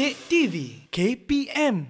Dek TV KPM.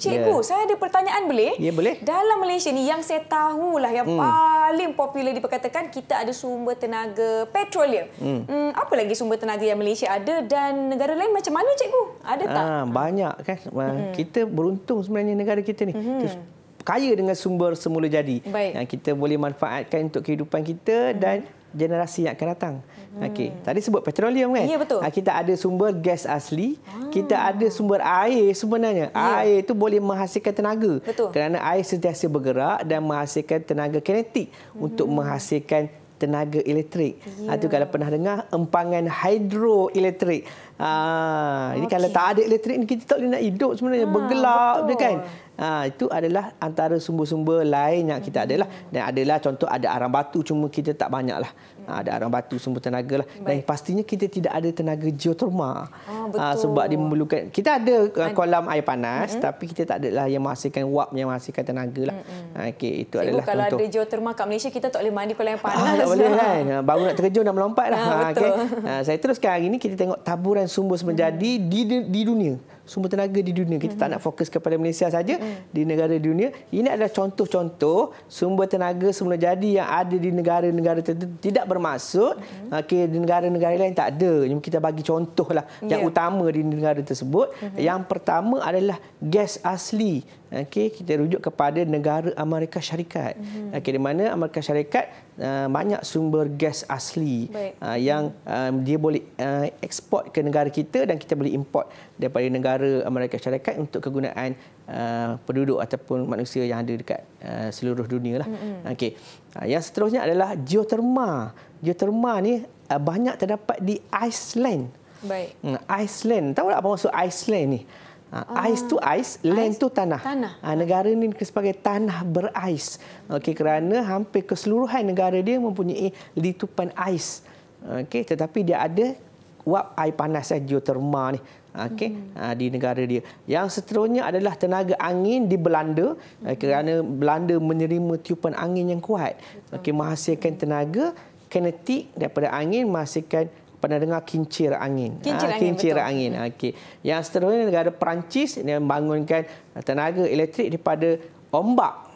Cikgu, yeah. saya ada pertanyaan boleh? Ya, yeah, boleh. Dalam Malaysia ni yang saya tahulah yang hmm. paling popular diperkatakan kita ada sumber tenaga petroleum. Hmm. Hmm, apa lagi sumber tenaga yang Malaysia ada dan negara lain macam mana cikgu? Ada tak? Ah, banyak kan. Ah, hmm. Kita beruntung sebenarnya negara kita ni. Hmm. Terus, kaya dengan sumber semula jadi Baik. yang ah, kita boleh manfaatkan untuk kehidupan kita hmm. dan generasi yang akan datang. Hmm. Okey, tadi sebut petroleum kan? Ya, betul. Ah, kita ada sumber gas asli, hmm. kita ah. ada sumber air sebenarnya. Ya. Air itu boleh menghasilkan tenaga. Betul. Kerana air sentiasa bergerak dan menghasilkan tenaga kinetik hmm. untuk menghasilkan tenaga elektrik. Ya. Itu ah, kalau pernah dengar empangan hidroelektrik. Ah, okay. kalau tak ada elektrik ni kita tak boleh nak hidup sebenarnya, ha, bergelap betul. dia kan. Ha, itu adalah antara sumber-sumber lain yang kita adalah. Dan adalah contoh ada arang batu cuma kita tak banyak lah. Ha, ada arang batu sumber tenaga lah. Dan pastinya kita tidak ada tenaga geotermal. Ah, ah, oh, Ha, sebab dia memerlukan, kita ada uh, kolam air panas mm -hmm. tapi kita tak ada lah yang menghasilkan wap yang menghasilkan tenaga lah. Mm -hmm. Okey, itu Cikgu, adalah kalau contoh. Kalau ada geotermal kat Malaysia, kita tak boleh mandi kolam air panas. Ah, tak boleh lah. kan. Baru nak terjun, nak melompat lah. Ha, okay. ha, saya teruskan hari ini kita tengok taburan sumber semenjadi mm -hmm. di, di dunia. Sumber tenaga di dunia. Kita mm -hmm. tak nak fokus kepada Malaysia saja mm. di negara dunia. Ini adalah contoh-contoh sumber tenaga semula jadi yang ada di negara-negara tertentu. Tidak bermaksud mm okay, di negara-negara lain tak ada. Kita bagi contoh lah yeah. yang ya. utama di negara tersebut. Mm-hmm. Yang pertama adalah gas asli Okay, kita rujuk kepada negara Amerika Syarikat mm-hmm. okey di mana Amerika Syarikat uh, banyak sumber gas asli Baik. Uh, yang um, dia boleh uh, ekspor ke negara kita dan kita boleh import daripada negara Amerika Syarikat untuk kegunaan penduduk ataupun manusia yang ada dekat seluruh dunia lah. Mm-hmm. Okey. Yang seterusnya adalah geotermal. Geotermal ni banyak terdapat di Iceland. Baik. Hmm, Iceland. Tahu tak apa maksud Iceland ni? Uh, ais tu ais, ah, land tu tanah. tanah. Uh, negara ni sebagai tanah berais. Okey kerana hampir keseluruhan negara dia mempunyai litupan ais. Okey tetapi dia ada uap air panas eh, geoterma ni. Okey hmm. uh, di negara dia. Yang seterusnya adalah tenaga angin di Belanda eh, hmm. uh, kerana Belanda menerima tiupan angin yang kuat. Okey menghasilkan tenaga kinetik daripada angin menghasilkan pernah dengar kincir angin. Kincir ah, angin. Ha, kincir betul. angin. Ah, okey. Yang seterusnya negara Perancis yang membangunkan tenaga elektrik daripada ombak.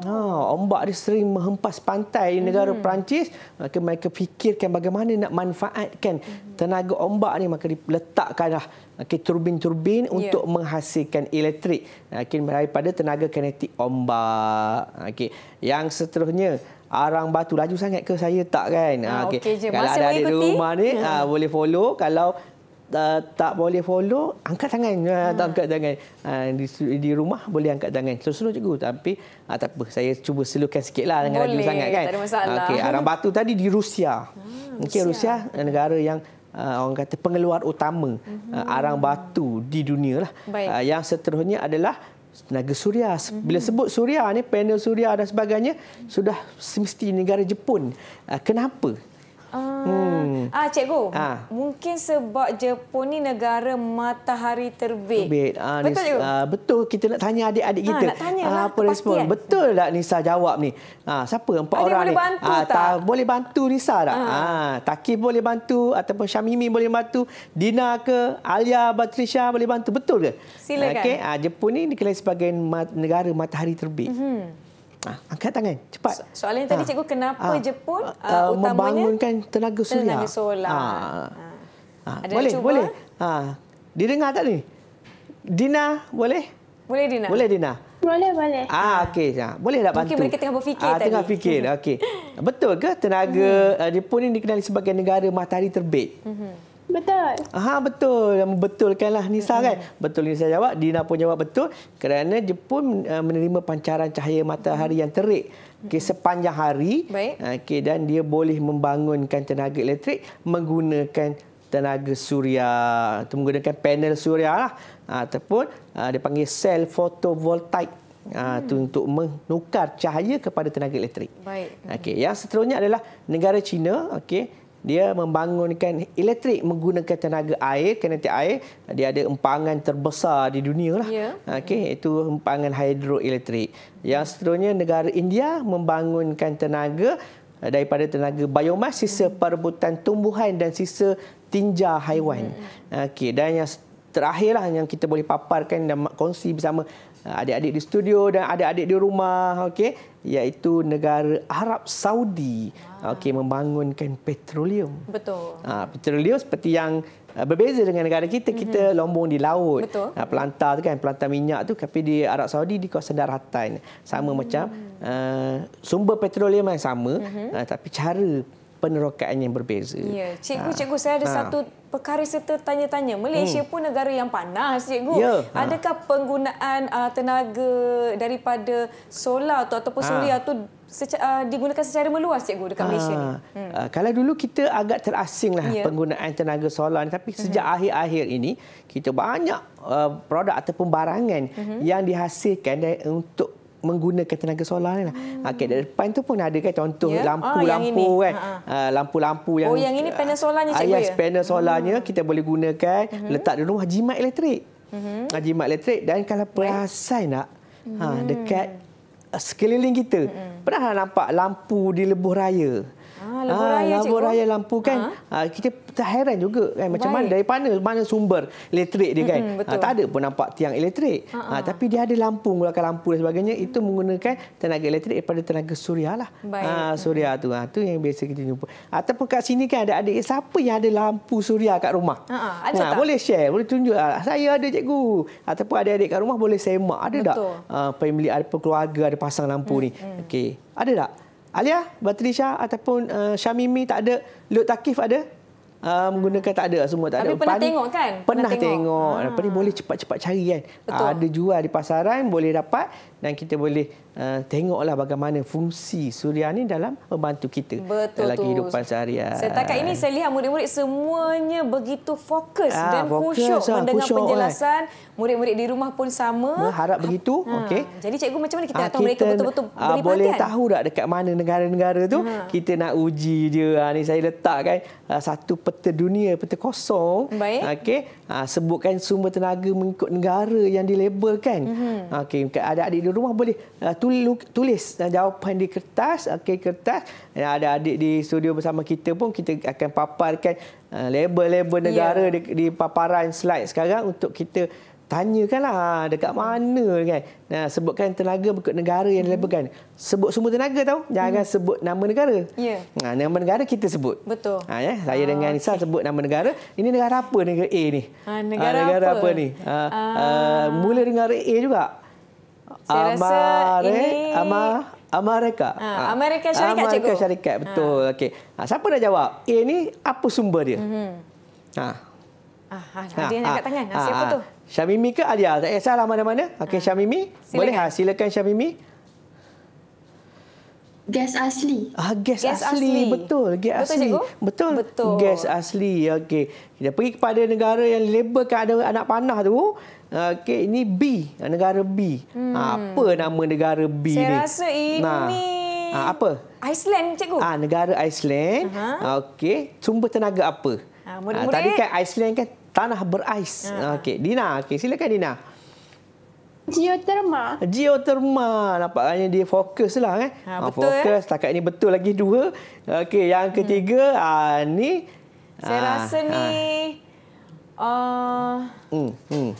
Ha, ombak dia sering menghempas pantai di negara hmm. Perancis. Maka mereka fikirkan bagaimana nak manfaatkan hmm. tenaga ombak ni. Maka diletakkanlah okay, turbin-turbin yeah. untuk menghasilkan elektrik. Okay, daripada tenaga kinetik ombak. Okay. Yang seterusnya, arang batu. Laju sangat ke saya tak kan? Ah, okay. Okay, je. Kalau ada di rumah ni, hmm. boleh follow. Kalau uh, tak boleh follow, angkat tangan. Hmm. Tak angkat tangan. Uh, di, di rumah boleh angkat tangan. Slow-slow cikgu. Tapi uh, tak apa. Saya cuba selukan sikit lah. Boleh. Laju sangat, kan? Tak ada masalah. Okay, Arang Batu tadi di Rusia. Hmm, okay, Rusia. Rusia negara yang uh, orang kata pengeluar utama hmm. uh, arang batu di dunia. Lah. Uh, yang seterusnya adalah Tenaga suria. Mhm. Bila sebut suria ni, panel suria dan sebagainya, sudah semesti negara Jepun. Kenapa? Hmm. Ah, cikgu, ha. mungkin sebab Jepun ni negara matahari terbit. Ha, betul, Nisa, cikgu? Ah, betul, kita nak tanya adik-adik ha, kita. Nak tanya ha, lah, apa respon? Betul tak Nisa jawab ni? Ha, siapa empat adik orang boleh ni? Boleh bantu ha, tak? tak? Boleh bantu Nisa tak? Ha. Ha, Takif boleh bantu ataupun Syamimi boleh bantu. Dina ke Alia, Patricia boleh bantu. Betul ke? Silakan. Okay. Ha, Jepun ni dikenali sebagai negara matahari terbit. Hmm. Ah. Angkat tangan, cepat. So- soalan yang tadi ah. cikgu, kenapa ah. Jepun uh, utamanya? Membangunkan tenaga solar. Tenaga solar. Ah. Ah. Ah. Boleh, cuba? boleh. Ah. Didengar tak ni? Dina, boleh? Boleh Dina. Boleh Dina. Boleh, boleh. Ah, okey. Ah. Boleh tak bantu? Mungkin mereka tengah berfikir ah, tadi. Tengah fikir, okey. Betul ke tenaga hmm. Jepun ini dikenali sebagai negara matahari terbit? Hmm. Betul. Aha betul. Membetulkanlah Nisa kan. Betul Nisa jawab, Dina pun jawab betul kerana Jepun uh, menerima pancaran cahaya matahari yang terik okay, sepanjang hari. Uh, okay, dan dia boleh membangunkan tenaga elektrik menggunakan tenaga suria atau menggunakan panel suria lah ataupun uh, dia panggil sel fotovoltaik hmm. untuk menukar cahaya kepada tenaga elektrik. Baik. Okay. Yang seterusnya adalah negara China. Okay dia membangunkan elektrik menggunakan tenaga air kereta air dia ada empangan terbesar di dunia lah yeah. okey itu empangan hidroelektrik yang seterusnya negara India membangunkan tenaga eh, daripada tenaga biomas sisa perebutan tumbuhan dan sisa tinja haiwan hmm. okey dan yang terakhirlah yang kita boleh paparkan dan kongsi bersama Ah, adik-adik di studio dan ada adik di rumah okay? iaitu negara Arab Saudi ah. okay? membangunkan petroleum betul ha, petroleum seperti yang berbeza dengan negara kita kita mm-hmm. lombong di laut Betul. pelantar tu kan pelantar minyak tu tapi di Arab Saudi di kawasan daratan sama mm-hmm. macam uh, sumber petroleum yang sama mm-hmm. uh, tapi cara penerokaan yang berbeza. Ya, cikgu, ha. cikgu saya ada ha. satu perkara serta tanya-tanya. Malaysia hmm. pun negara yang panas, cikgu. Ya. Ha. Adakah penggunaan uh, tenaga daripada solar atau ataupun ha. suria tu Seca uh, digunakan secara meluas cikgu dekat ha. Malaysia ha, ni. Hmm. Uh, kalau dulu kita agak terasinglah yeah. penggunaan tenaga solar ni tapi sejak mhm. akhir-akhir mm -hmm. ini kita banyak uh, produk ataupun barangan mm -hmm. yang dihasilkan untuk menggunakan tenaga solar ni lah. Hmm. Okay, dari depan tu pun ada kan contoh ya. lampu-lampu yeah. oh, kan. Ha, ha. Ah, lampu-lampu yang... Oh, yang ini panel solarnya ah, cikgu ya? Yes, panel solarnya hmm. kita boleh gunakan. Hmm. Letak di rumah jimat elektrik. Hmm. Ah, jimat elektrik. Dan kalau perasan yeah. nak ha, hmm. ha, dekat sekeliling kita. Hmm. Pernah nampak lampu di lebuh raya? Ah, lampu ah, raya lampu raya lampu kan ha? ah, kita terheran juga kan macam mana dari mana mana sumber elektrik dia kan hmm, ah, tak ada pun nampak tiang elektrik ha, ah, tapi dia ada lampu menggunakan lampu dan sebagainya hmm. itu menggunakan tenaga elektrik daripada tenaga suria lah ah, suria tu ah, tu yang biasa kita jumpa ataupun kat sini kan ada adik siapa yang ada lampu suria kat rumah ha, ada ha, boleh share boleh tunjuk ah, saya ada cikgu ataupun ada adik kat rumah boleh semak ada Betul. tak ah, pemilik ada keluarga ada pasang lampu hmm. ni okey ada tak? Alia, Batrisha ataupun uh, Syamimi tak ada, Lut Takif ada? Uh, menggunakan tak ada semua tak Tapi ada. Tapi pernah Pani, tengok kan? Pernah, pernah tengok. tengok. Ha. Apa ni boleh cepat-cepat cari kan. Uh, ada jual di pasaran boleh dapat dan kita boleh Eh, tengoklah bagaimana fungsi suria ni dalam membantu kita Betul dalam tu. kehidupan seharian. Setakat ini saya lihat murid-murid semuanya begitu fokus ha, dan khusyuk ha, mendengar pusyuk, penjelasan. Murid-murid di rumah pun sama. Harap ha, begitu. Ha. Okey. Jadi cikgu macam mana kita ha, tahu kita, mereka betul-betul ha, beri boleh perhatian? tahu tak dekat mana negara-negara tu ha. kita nak uji dia. Ha, ni saya letakkan ha, satu peta dunia, peta kosong. okay? Ha, sebutkan sumber tenaga mengikut negara yang dilabelkan. Mm-hmm. Okey, ada adik di rumah boleh ha, tulis, tulis jawapan di kertas, okey kertas. Dan ada adik di studio bersama kita pun kita akan paparkan eh, label-label ya. negara yeah. di, di paparan slide sekarang untuk kita tanyakanlah ha, dekat mana kan. Nah, sebutkan tenaga berikut negara yang hmm. dilabelkan. Hmm. Sebut semua tenaga tau. Hmm. Jangan hmm. sebut nama negara. Yeah. Ha, nah, nama negara kita sebut. Betul. Ha, ya? Saya ha, dengan ah, Nisa okay. sebut nama negara. Ini negara apa negara A ni? Ha, negara, ha, negara apa? apa ni? Ha, ha. Ha, mula dengan A juga? Amare, eh? ama, Amerika. Ha, ha, Amerika syarikat Amerika cikgu. Amerika syarikat ha. betul. Ha. Okey. Ha, siapa nak jawab? A eh, ni apa sumber dia? Mhm. Ha. Ah, ah ha, ada ha, yang nak ha, tangan. Ha, siapa ha, tu? Syamimi ke Alia? Tak kisahlah mana-mana. Okey, ha. Syamimi. Silakan. Boleh ha, silakan Syamimi. Gas asli. Ah, gas, gas asli. asli. Betul, gas Betul, asli. Cikgu? Betul. Betul. Gas asli. Okey. Kita pergi kepada negara yang labelkan ada anak panah tu. Ah, okey, ini B, ah, negara B. Hmm. Ha, apa nama negara B ni? Saya rasa ini nah. ha, apa? Iceland, cikgu. Ah, ha, negara Iceland. Uh-huh. Okey, sumber tenaga apa? Ha, ha, tadi kan Iceland kan tanah berais. Ha. Okey, Dina, okey, silakan Dina. Geoterma. Geoterma. Nampaknya dia fokus lah kan. Ha, betul fokus. Eh? Setakat ini betul lagi dua. Okey, yang hmm. ketiga hmm. ah, ni. Saya ah, rasa ah. ni. Uh, hmm, hmm.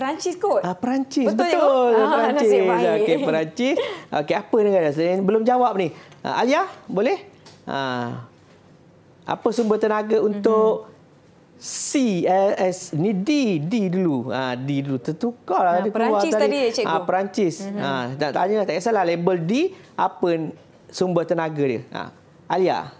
Perancis kot. Ah, Perancis. Betul. Betul. Ah, Perancis. Nasib baik. Okey, Perancis. Okey, apa dengan saya? Belum jawab ni. Ah, Alia, boleh? Ah. Apa sumber tenaga mhm. untuk C, L, S, ni D, D dulu. Ha, D dulu, tertukar lah. Ha, Perancis tadi, tadi cikgu. Ha, Perancis. Mm -hmm. ha, tak tanya, tak kisahlah label D, apa sumber tenaga dia. Ha. Alia.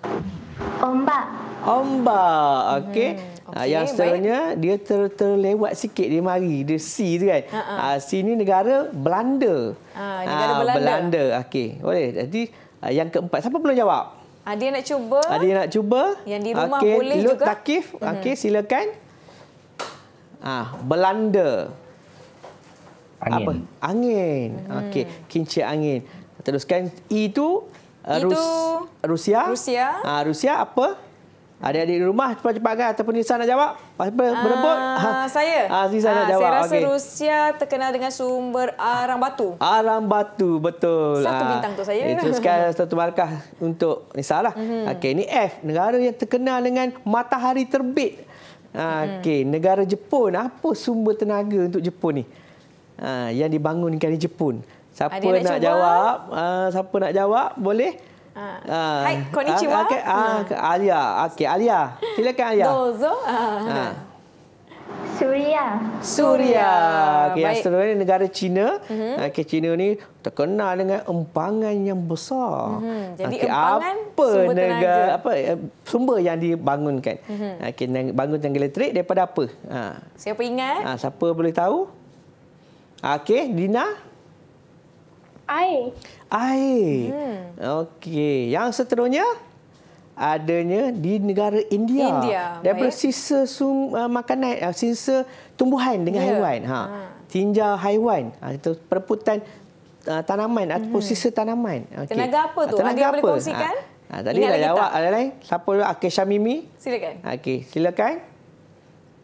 Ombak. Ombak, okay. Mm -hmm. Okay, ah, yang seterusnya dia ter, terlewat sikit dia mari dia si tu kan. Ha uh-huh. ni negara Belanda. Ha uh, negara ah, Belanda. Belanda. Okey. Boleh. Jadi yang keempat siapa belum jawab? Ada yang nak cuba? Ada yang nak cuba? Yang di rumah okay. boleh Luke juga. Takif. Uh-huh. Mhm. Okey silakan. Ah Belanda. Angin. Apa? Angin. Hmm. Okey, kincir angin. Teruskan E tu, itu Rus- Rusia. Rusia. Ah Rusia apa? Ada adik di rumah cepat-cepat kan ataupun Nisa nak jawab? Berebut? Uh, ah, ha. saya. Ah, Nisa uh, nak ah, jawab. Saya rasa okay. Rusia terkenal dengan sumber arang batu. Arang batu, betul. Satu ah, bintang untuk saya. Itu sekali satu markah untuk Nisa lah. Mm -hmm. Okey, ini F. Negara yang terkenal dengan matahari terbit. Mhm. Okey, mm -hmm. negara Jepun. Apa sumber tenaga untuk Jepun ni? Yang dibangunkan di Jepun. Siapa Adik nak, nak jawab? Uh, siapa nak jawab? Boleh? Ha. Ha. Hai, konnichiwa. Ah, okay. ah, ah. Alia. Okey, Alia. Silakan Alia. Dozo. Ha. ha. Suria. Suria. Okey, Suria ni negara Cina. Mm-hmm. Okey, Cina ni terkenal dengan empangan yang besar. Mm-hmm. Jadi okay, empangan apa sumber tenaga. Apa, eh, sumber yang dibangunkan. Mm-hmm. Okey, bangun tenaga elektrik daripada apa? Ha. Siapa ingat? Ha, siapa boleh tahu? Okey, Dina. Air. Air. Hmm. Okey. Yang seterusnya adanya di negara India. India. Daripada baik. sisa sum, uh, makanan, uh, sisa tumbuhan dengan yeah. haiwan. Ha. ha. Tinjau haiwan. Ha. Perputan uh, tanaman hmm. ataupun sisa tanaman. Okay. Tenaga apa ah, tu? Tenaga apa? Ha. Ha. Tadi Ingat dah jawab. Siapa? Akesha Mimi. Silakan. Okey, silakan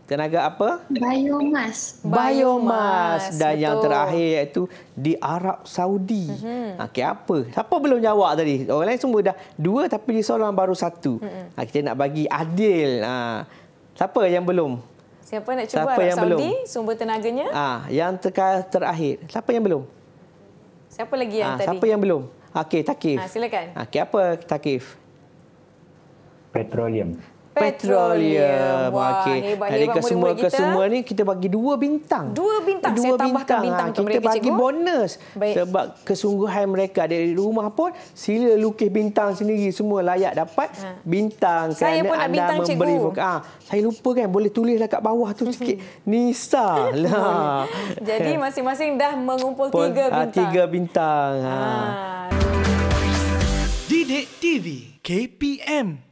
tenaga apa? Biomas. Biomas dan Betul. yang terakhir iaitu di Arab Saudi. Mm-hmm. Okey apa? Siapa belum jawab tadi? Orang lain semua dah dua tapi di seorang baru satu. Mm-hmm. kita nak bagi adil. Ha. Siapa yang belum? Siapa nak cuba siapa Arab Saudi belum? sumber tenaganya? Ah, ha. yang ter- terakhir. Siapa yang belum? Siapa lagi yang ha. tadi? siapa yang belum? Okey, Takif. Ha, silakan. Okey apa Takif? Petroleum petroleum. Wah, okay. hebat, Jadi semua ke semua ni kita bagi dua bintang. Dua bintang. Dua Saya bintang tambahkan bintang ah, untuk mereka, Kita bagi cikgu. bonus. Baik. Sebab kesungguhan mereka dari rumah pun sila lukis bintang sendiri. Semua layak dapat ha. bintang. Saya kerana pun anda nak bintang cikgu. Ha. Saya lupa kan boleh tulislah kat bawah tu sikit. Nisa. Lah. Jadi masing-masing dah mengumpul pun, tiga ah, bintang. Tiga bintang. Ha. Ha. Didik TV KPM.